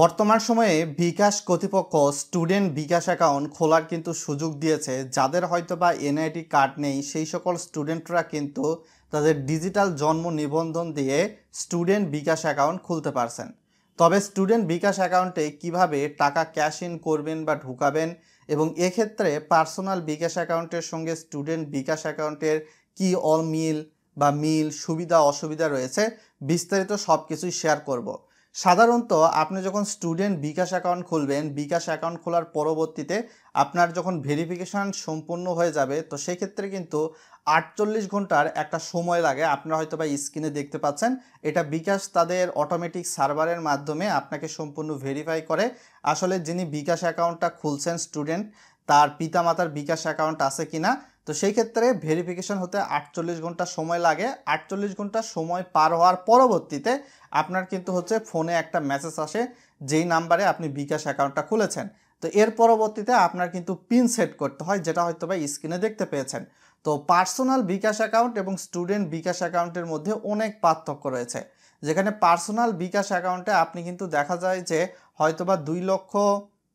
বর্তমান সময়ে বিকাশ কর্তৃপক্ষ স্টুডেন্ট বিকাশ অ্যাকাউন্ট খোলার কিন্তু সুযোগ দিয়েছে যাদের হয়তো বা এনআইটি কার্ড নেই সেই সকল স্টুডেন্টরা কিন্তু তাদের ডিজিটাল জন্ম নিবন্ধন দিয়ে স্টুডেন্ট বিকাশ অ্যাকাউন্ট খুলতে পারছেন তবে স্টুডেন্ট বিকাশ অ্যাকাউন্টে কিভাবে টাকা ক্যাশ ইন করবেন বা ঢুকাবেন এবং এক্ষেত্রে পার্সোনাল বিকাশ অ্যাকাউন্টের সঙ্গে স্টুডেন্ট বিকাশ অ্যাকাউন্টের কি অল মিল বা মিল সুবিধা অসুবিধা রয়েছে বিস্তারিত সব কিছুই শেয়ার করবো সাধারণত আপনি যখন স্টুডেন্ট বিকাশ অ্যাকাউন্ট খুলবেন বিকাশ অ্যাকাউন্ট খোলার পরবর্তীতে আপনার যখন ভেরিফিকেশান সম্পূর্ণ হয়ে যাবে তো সেক্ষেত্রে কিন্তু আটচল্লিশ ঘন্টার একটা সময় লাগে আপনারা হয়তো বা স্ক্রিনে দেখতে পাচ্ছেন এটা বিকাশ তাদের অটোমেটিক সার্ভারের মাধ্যমে আপনাকে সম্পূর্ণ ভেরিফাই করে আসলে যিনি বিকাশ অ্যাকাউন্টটা খুলছেন স্টুডেন্ট তার পিতামাতার বিকাশ অ্যাকাউন্ট আছে কি না তো সেই ক্ষেত্রে ভেরিফিকেশন হতে আটচল্লিশ ঘন্টা সময় লাগে আটচল্লিশ ঘন্টা সময় পার হওয়ার পরবর্তীতে আপনার কিন্তু হচ্ছে ফোনে একটা মেসেজ আসে যেই নাম্বারে আপনি বিকাশ অ্যাকাউন্টটা খুলেছেন তো এর পরবর্তীতে আপনার কিন্তু পিন সেট করতে হয় যেটা হয়তো বা স্ক্রিনে দেখতে পেয়েছেন তো পার্সোনাল বিকাশ অ্যাকাউন্ট এবং স্টুডেন্ট বিকাশ অ্যাকাউন্টের মধ্যে অনেক পার্থক্য রয়েছে যেখানে পার্সোনাল বিকাশ অ্যাকাউন্টে আপনি কিন্তু দেখা যায় যে হয়তোবা দুই লক্ষ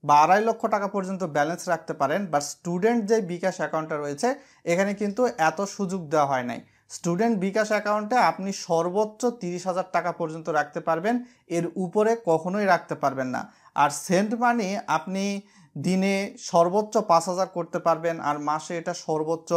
বা আড়াই লক্ষ টাকা পর্যন্ত ব্যালেন্স রাখতে পারেন বা স্টুডেন্ট যে বিকাশ অ্যাকাউন্টটা রয়েছে এখানে কিন্তু এত সুযোগ দেওয়া হয় নাই স্টুডেন্ট বিকাশ অ্যাকাউন্টে আপনি সর্বোচ্চ তিরিশ হাজার টাকা পর্যন্ত রাখতে পারবেন এর উপরে কখনোই রাখতে পারবেন না আর সেন্ট মানি আপনি দিনে সর্বোচ্চ পাঁচ হাজার করতে পারবেন আর মাসে এটা সর্বোচ্চ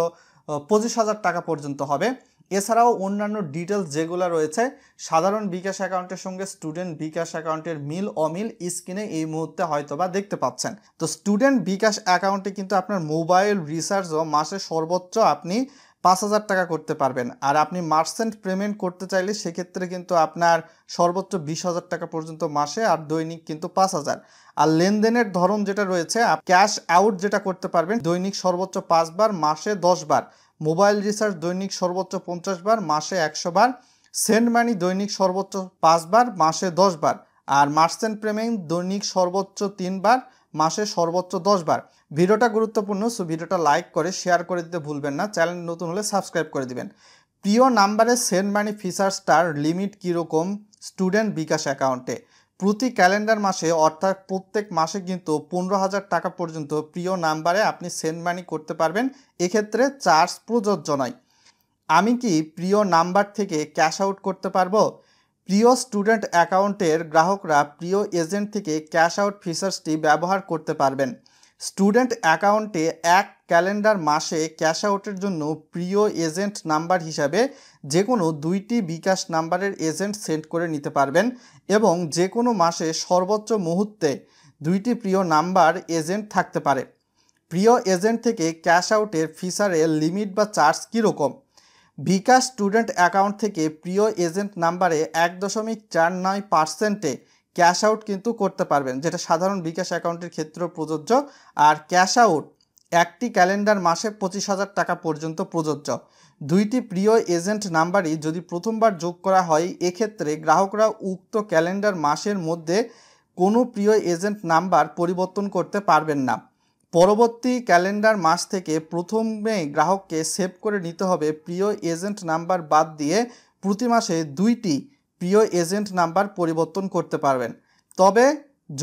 পঁচিশ হাজার টাকা পর্যন্ত হবে এছাড়াও অন্যান্য ডিটেলস যেগুলো রয়েছে সাধারণ বিকাশ অ্যাকাউন্টের সঙ্গে স্টুডেন্ট বিকাশ অ্যাকাউন্টের মিল অমিল স্ক্রিনে এই মুহূর্তে হয়তো বা দেখতে পাচ্ছেন তো স্টুডেন্ট বিকাশ অ্যাকাউন্টে কিন্তু আপনার মোবাইল রিচার্জও মাসে সর্বোচ্চ আপনি পাঁচ হাজার টাকা করতে পারবেন আর আপনি মার্সেন্ট পেমেন্ট করতে চাইলে সেক্ষেত্রে কিন্তু আপনার সর্বোচ্চ বিশ হাজার টাকা পর্যন্ত মাসে আর দৈনিক কিন্তু পাঁচ হাজার আর লেনদেনের ধরন যেটা রয়েছে ক্যাশ আউট যেটা করতে পারবেন দৈনিক সর্বোচ্চ পাঁচবার মাসে দশ বার মোবাইল রিচার্জ দৈনিক সর্বোচ্চ পঞ্চাশ বার মাসে একশো বার সেন্ড মানি দৈনিক সর্বোচ্চ পাঁচবার মাসে দশ বার আর মার্সেন্ট প্রেমিং দৈনিক সর্বোচ্চ তিনবার মাসে সর্বোচ্চ দশবার ভিডিওটা গুরুত্বপূর্ণ সো ভিডিওটা লাইক করে শেয়ার করে দিতে ভুলবেন না চ্যানেল নতুন হলে সাবস্ক্রাইব করে দিবেন প্রিয় নাম্বারে সেন্ড মানি ফিচার্সটার লিমিট কীরকম স্টুডেন্ট বিকাশ অ্যাকাউন্টে প্রতি ক্যালেন্ডার মাসে অর্থাৎ প্রত্যেক মাসে কিন্তু পনেরো হাজার টাকা পর্যন্ত প্রিয় নাম্বারে আপনি সেন্ড মানি করতে পারবেন এক্ষেত্রে চার্জ প্রযোজ্য নয় আমি কি প্রিয় নাম্বার থেকে ক্যাশ আউট করতে পারবো প্রিয় স্টুডেন্ট অ্যাকাউন্টের গ্রাহকরা প্রিয় এজেন্ট থেকে ক্যাশ আউট ফিচার্সটি ব্যবহার করতে পারবেন স্টুডেন্ট অ্যাকাউন্টে এক ক্যালেন্ডার মাসে ক্যাশ আউটের জন্য প্রিয় এজেন্ট নাম্বার হিসাবে যে কোনো দুইটি বিকাশ নাম্বারের এজেন্ট সেন্ড করে নিতে পারবেন এবং যে কোনো মাসে সর্বোচ্চ মুহূর্তে দুইটি প্রিয় নাম্বার এজেন্ট থাকতে পারে প্রিয় এজেন্ট থেকে ক্যাশ আউটের ফিসারের লিমিট বা চার্জ কীরকম বিকাশ স্টুডেন্ট অ্যাকাউন্ট থেকে প্রিয় এজেন্ট নাম্বারে এক দশমিক চার নয় পার্সেন্টে ক্যাশ আউট কিন্তু করতে পারবেন যেটা সাধারণ বিকাশ অ্যাকাউন্টের ক্ষেত্রেও প্রযোজ্য আর ক্যাশ আউট একটি ক্যালেন্ডার মাসে পঁচিশ হাজার টাকা পর্যন্ত প্রযোজ্য দুইটি প্রিয় এজেন্ট নাম্বারই যদি প্রথমবার যোগ করা হয় এক্ষেত্রে গ্রাহকরা উক্ত ক্যালেন্ডার মাসের মধ্যে কোনো প্রিয় এজেন্ট নাম্বার পরিবর্তন করতে পারবেন না পরবর্তী ক্যালেন্ডার মাস থেকে প্রথমে গ্রাহককে সেভ করে নিতে হবে প্রিয় এজেন্ট নাম্বার বাদ দিয়ে প্রতি মাসে দুইটি প্রিয় এজেন্ট নাম্বার পরিবর্তন করতে পারবেন তবে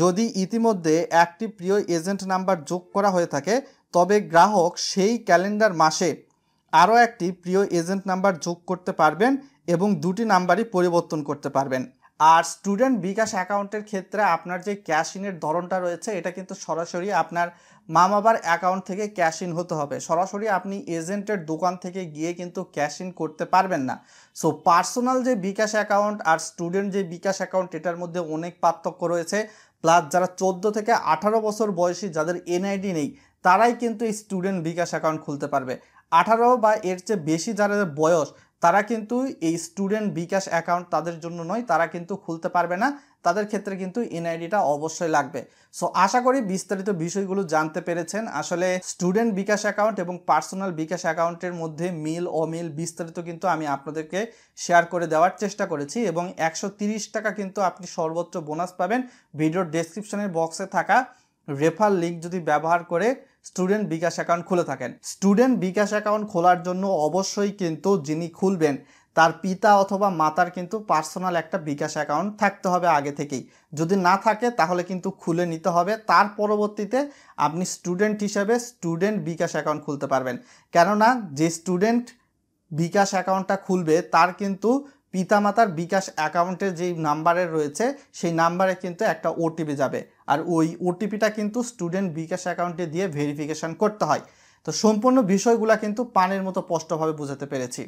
যদি ইতিমধ্যে একটি প্রিয় এজেন্ট নাম্বার যোগ করা হয়ে থাকে তবে গ্রাহক সেই ক্যালেন্ডার মাসে আরও একটি প্রিয় এজেন্ট নাম্বার যোগ করতে পারবেন এবং দুটি নাম্বারই পরিবর্তন করতে পারবেন আর স্টুডেন্ট বিকাশ অ্যাকাউন্টের ক্ষেত্রে আপনার যে ক্যাশ ইনের ধরনটা রয়েছে এটা কিন্তু সরাসরি আপনার মামাবার অ্যাকাউন্ট থেকে ক্যাশ ইন হতে হবে সরাসরি আপনি এজেন্টের দোকান থেকে গিয়ে কিন্তু ক্যাশ ইন করতে পারবেন না সো পার্সোনাল যে বিকাশ অ্যাকাউন্ট আর স্টুডেন্ট যে বিকাশ অ্যাকাউন্ট এটার মধ্যে অনেক পার্থক্য রয়েছে প্লাস যারা চোদ্দো থেকে আঠারো বছর বয়সী যাদের এনআইডি নেই তারাই কিন্তু এই স্টুডেন্ট বিকাশ অ্যাকাউন্ট খুলতে পারবে আঠারো বা এর চেয়ে বেশি যারা বয়স তারা কিন্তু এই স্টুডেন্ট বিকাশ অ্যাকাউন্ট তাদের জন্য নয় তারা কিন্তু খুলতে পারবে না তাদের ক্ষেত্রে কিন্তু এনআইডিটা অবশ্যই লাগবে সো আশা করি বিস্তারিত বিষয়গুলো জানতে পেরেছেন আসলে স্টুডেন্ট বিকাশ অ্যাকাউন্ট এবং পার্সোনাল বিকাশ অ্যাকাউন্টের মধ্যে মিল অমিল বিস্তারিত কিন্তু আমি আপনাদেরকে শেয়ার করে দেওয়ার চেষ্টা করেছি এবং একশো টাকা কিন্তু আপনি সর্বোচ্চ বোনাস পাবেন ভিডিওর ডেসক্রিপশনের বক্সে থাকা রেফার লিঙ্ক যদি ব্যবহার করে স্টুডেন্ট বিকাশ অ্যাকাউন্ট খুলে থাকেন স্টুডেন্ট বিকাশ অ্যাকাউন্ট খোলার জন্য অবশ্যই কিন্তু যিনি খুলবেন তার পিতা অথবা মাতার কিন্তু পার্সোনাল একটা বিকাশ অ্যাকাউন্ট থাকতে হবে আগে থেকেই যদি না থাকে তাহলে কিন্তু খুলে নিতে হবে তার পরবর্তীতে আপনি স্টুডেন্ট হিসেবে স্টুডেন্ট বিকাশ অ্যাকাউন্ট খুলতে পারবেন কেননা যে স্টুডেন্ট বিকাশ অ্যাকাউন্টটা খুলবে তার কিন্তু পিতামাতার বিকাশ অ্যাকাউন্টের যেই নাম্বারে রয়েছে সেই নাম্বারে কিন্তু একটা ওটিপি যাবে আর ওই ওটিপিটা কিন্তু স্টুডেন্ট বিকাশ অ্যাকাউন্টে দিয়ে ভেরিফিকেশন করতে হয় তো সম্পূর্ণ বিষয়গুলো কিন্তু পানের মতো স্পষ্টভাবে বোঝাতে পেরেছি